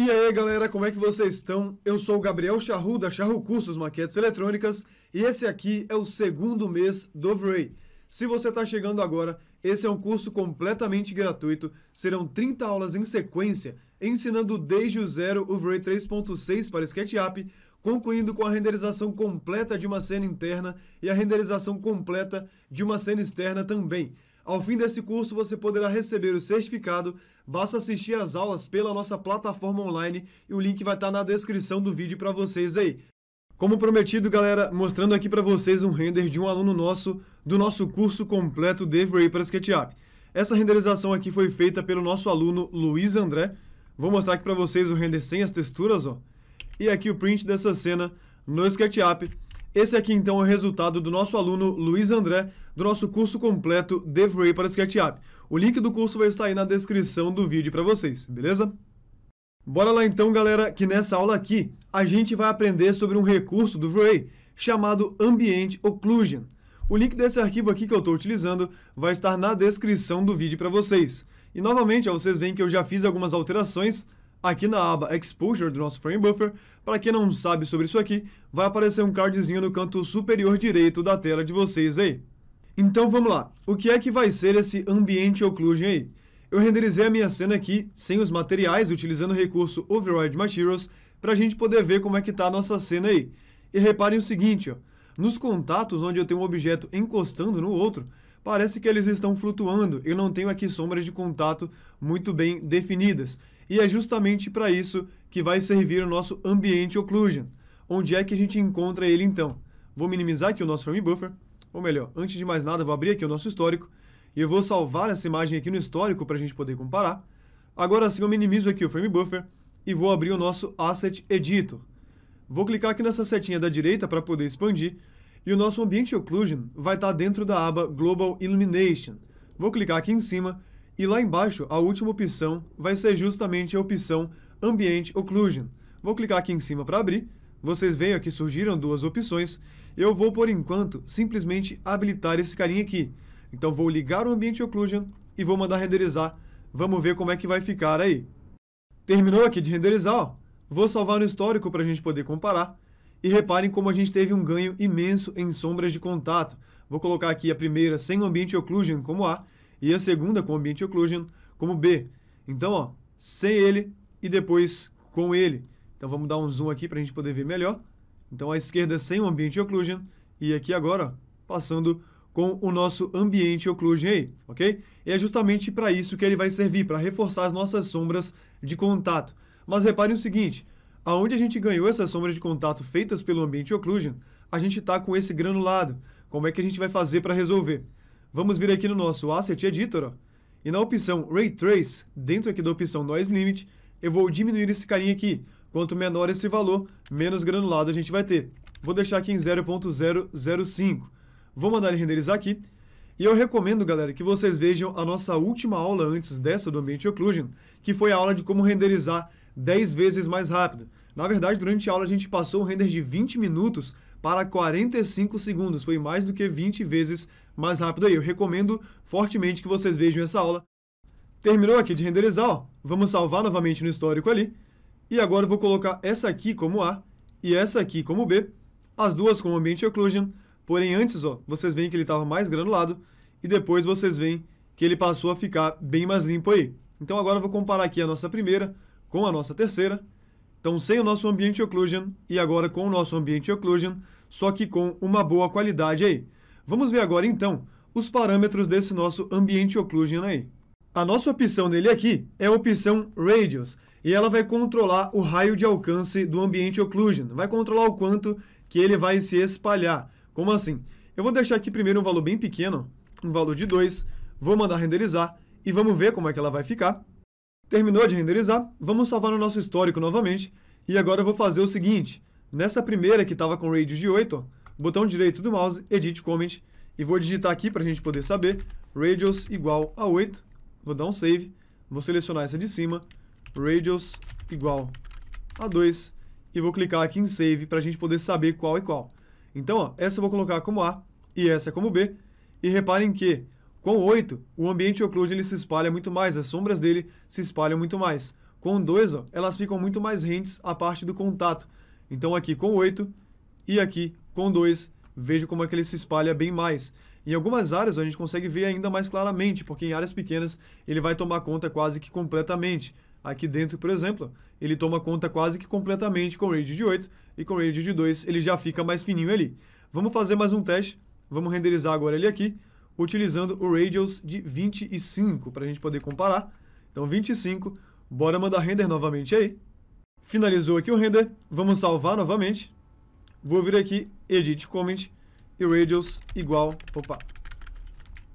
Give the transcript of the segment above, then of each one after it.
E aí, galera, como é que vocês estão? Eu sou o Gabriel Charru, da Charru Cursos Maquetes Eletrônicas, e esse aqui é o segundo mês do VRAY. Se você está chegando agora, esse é um curso completamente gratuito, serão 30 aulas em sequência, ensinando desde o zero o VRAY 3.6 para SketchUp, concluindo com a renderização completa de uma cena interna e a renderização completa de uma cena externa também. Ao fim desse curso, você poderá receber o certificado. Basta assistir às aulas pela nossa plataforma online e o link vai estar na descrição do vídeo para vocês aí. Como prometido, galera, mostrando aqui para vocês um render de um aluno nosso do nosso curso completo de Vray para SketchUp. Essa renderização aqui foi feita pelo nosso aluno Luiz André. Vou mostrar aqui para vocês o render sem as texturas, ó. E aqui o print dessa cena no SketchUp. Esse aqui, então, é o resultado do nosso aluno Luiz André, do nosso curso completo DevRay para SketchUp. O link do curso vai estar aí na descrição do vídeo para vocês, beleza? Bora lá então, galera, que nessa aula aqui a gente vai aprender sobre um recurso do VRAY chamado Ambient Occlusion. O link desse arquivo aqui que eu estou utilizando vai estar na descrição do vídeo para vocês. E novamente, vocês veem que eu já fiz algumas alterações Aqui na aba Exposure do nosso Frame Buffer, para quem não sabe sobre isso aqui, vai aparecer um cardzinho no canto superior direito da tela de vocês aí. Então vamos lá, o que é que vai ser esse ambiente occlusion aí? Eu renderizei a minha cena aqui, sem os materiais, utilizando o recurso Override Materials, para a gente poder ver como é que está a nossa cena aí. E reparem o seguinte, ó, nos contatos onde eu tenho um objeto encostando no outro, parece que eles estão flutuando, eu não tenho aqui sombras de contato muito bem definidas. E é justamente para isso que vai servir o nosso ambiente occlusion. Onde é que a gente encontra ele então? Vou minimizar aqui o nosso frame buffer, ou melhor, antes de mais nada, vou abrir aqui o nosso histórico e eu vou salvar essa imagem aqui no histórico para a gente poder comparar. Agora sim eu minimizo aqui o frame buffer e vou abrir o nosso asset editor. Vou clicar aqui nessa setinha da direita para poder expandir e o nosso ambiente occlusion vai estar tá dentro da aba Global Illumination. Vou clicar aqui em cima e lá embaixo, a última opção vai ser justamente a opção ambiente Occlusion. Vou clicar aqui em cima para abrir. Vocês veem aqui surgiram duas opções. Eu vou, por enquanto, simplesmente habilitar esse carinha aqui. Então vou ligar o ambiente Occlusion e vou mandar renderizar. Vamos ver como é que vai ficar aí. Terminou aqui de renderizar, ó. Vou salvar no histórico para a gente poder comparar. E reparem como a gente teve um ganho imenso em sombras de contato. Vou colocar aqui a primeira sem o Occlusion como A e a segunda com ambiente Occlusion como B. Então, ó, sem ele e depois com ele. Então vamos dar um zoom aqui para a gente poder ver melhor. Então à esquerda sem o ambiente Occlusion e aqui agora ó, passando com o nosso ambiente occlusion aí, ok? E é justamente para isso que ele vai servir, para reforçar as nossas sombras de contato. Mas reparem o seguinte, aonde a gente ganhou essas sombras de contato feitas pelo ambiente occlusion, a gente está com esse granulado. Como é que a gente vai fazer para resolver? Vamos vir aqui no nosso Asset Editor, ó, e na opção Ray Trace, dentro aqui da opção Noise Limit, eu vou diminuir esse carinha aqui. Quanto menor esse valor, menos granulado a gente vai ter. Vou deixar aqui em 0.005. Vou mandar ele renderizar aqui. E eu recomendo, galera, que vocês vejam a nossa última aula antes dessa do Ambiente Occlusion, que foi a aula de como renderizar 10 vezes mais rápido. Na verdade, durante a aula a gente passou um render de 20 minutos para 45 segundos. Foi mais do que 20 vezes mais rápido aí. Eu recomendo fortemente que vocês vejam essa aula. Terminou aqui de renderizar, ó. Vamos salvar novamente no histórico ali. E agora eu vou colocar essa aqui como A e essa aqui como B, as duas com ambiente Occlusion. Porém, antes, ó, vocês veem que ele estava mais granulado e depois vocês veem que ele passou a ficar bem mais limpo aí. Então agora eu vou comparar aqui a nossa primeira com a nossa terceira então, sem o nosso ambiente occlusion e agora com o nosso ambiente occlusion, só que com uma boa qualidade aí. Vamos ver agora, então, os parâmetros desse nosso ambiente occlusion aí. A nossa opção nele aqui é a opção Radius, e ela vai controlar o raio de alcance do ambiente occlusion, vai controlar o quanto que ele vai se espalhar. Como assim? Eu vou deixar aqui primeiro um valor bem pequeno, um valor de 2, vou mandar renderizar e vamos ver como é que ela vai ficar. Terminou de renderizar, vamos salvar no nosso histórico novamente. E agora eu vou fazer o seguinte. Nessa primeira que estava com radius de 8, ó, botão direito do mouse, edit comment, e vou digitar aqui para a gente poder saber, radius igual a 8, vou dar um save, vou selecionar essa de cima, radius igual a 2, e vou clicar aqui em save para a gente poder saber qual é qual. Então, ó, essa eu vou colocar como A e essa como B, e reparem que com 8, o ambiente occlusion ele se espalha muito mais, as sombras dele se espalham muito mais. Com 2, ó, elas ficam muito mais rentes à parte do contato. Então aqui com 8 e aqui com 2, veja como é que ele se espalha bem mais. Em algumas áreas a gente consegue ver ainda mais claramente, porque em áreas pequenas ele vai tomar conta quase que completamente. Aqui dentro, por exemplo, ele toma conta quase que completamente com o radio de 8 e com o radio de 2 ele já fica mais fininho ali. Vamos fazer mais um teste, vamos renderizar agora ele aqui utilizando o radius de 25 para a gente poder comparar. Então 25, bora mandar render novamente aí. Finalizou aqui o render, vamos salvar novamente. Vou vir aqui, edit comment e radius igual, opa,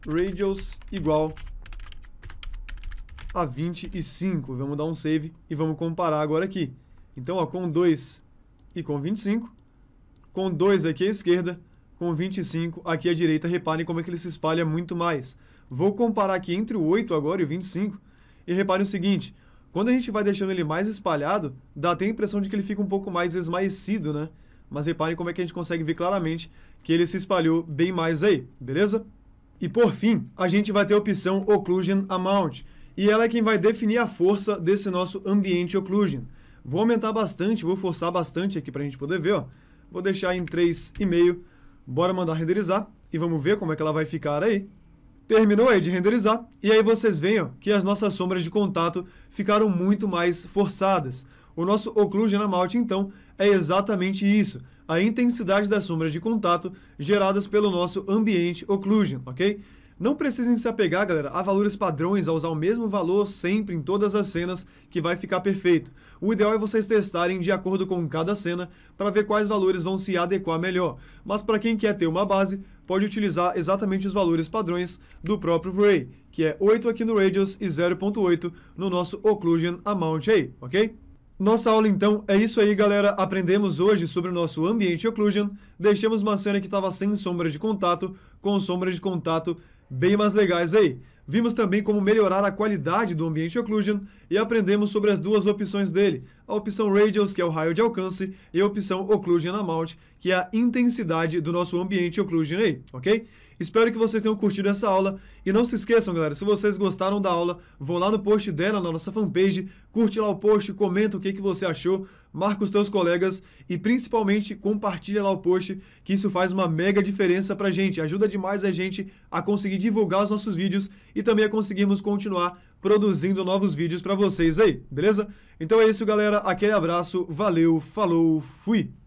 radius igual a 25. Vamos dar um save e vamos comparar agora aqui. Então, ó, com 2 e com 25, com 2 aqui à esquerda, com 25 aqui à direita, reparem como é que ele se espalha muito mais. Vou comparar aqui entre o 8 agora e o 25, e reparem o seguinte, quando a gente vai deixando ele mais espalhado, dá até a impressão de que ele fica um pouco mais esmaecido, né? Mas reparem como é que a gente consegue ver claramente que ele se espalhou bem mais aí, beleza? E por fim, a gente vai ter a opção Occlusion Amount, e ela é quem vai definir a força desse nosso ambiente Occlusion. Vou aumentar bastante, vou forçar bastante aqui para a gente poder ver, ó. Vou deixar em 3,5 Bora mandar renderizar e vamos ver como é que ela vai ficar aí. Terminou aí de renderizar e aí vocês veem que as nossas sombras de contato ficaram muito mais forçadas. O nosso Occlusion Amount, então, é exatamente isso, a intensidade das sombras de contato geradas pelo nosso ambiente Occlusion, ok? Não precisem se apegar, galera, a valores padrões, a usar o mesmo valor sempre em todas as cenas, que vai ficar perfeito. O ideal é vocês testarem de acordo com cada cena para ver quais valores vão se adequar melhor. Mas para quem quer ter uma base, pode utilizar exatamente os valores padrões do próprio Ray, que é 8 aqui no Radius e 0.8 no nosso Occlusion Amount aí, ok? Nossa aula então é isso aí galera, aprendemos hoje sobre o nosso ambiente occlusion, deixamos uma cena que estava sem sombra de contato, com sombra de contato bem mais legais aí. Vimos também como melhorar a qualidade do ambiente occlusion e aprendemos sobre as duas opções dele, a opção radius, que é o raio de alcance, e a opção occlusion amount, que é a intensidade do nosso ambiente occlusion aí, ok? Espero que vocês tenham curtido essa aula. E não se esqueçam, galera, se vocês gostaram da aula, vão lá no post dela, na nossa fanpage, curte lá o post, comenta o que, que você achou, marca os teus colegas e principalmente compartilha lá o post, que isso faz uma mega diferença pra gente, ajuda demais a gente a conseguir divulgar os nossos vídeos e também a conseguirmos continuar produzindo novos vídeos para vocês aí, beleza? Então é isso, galera. Aquele abraço, valeu, falou, fui!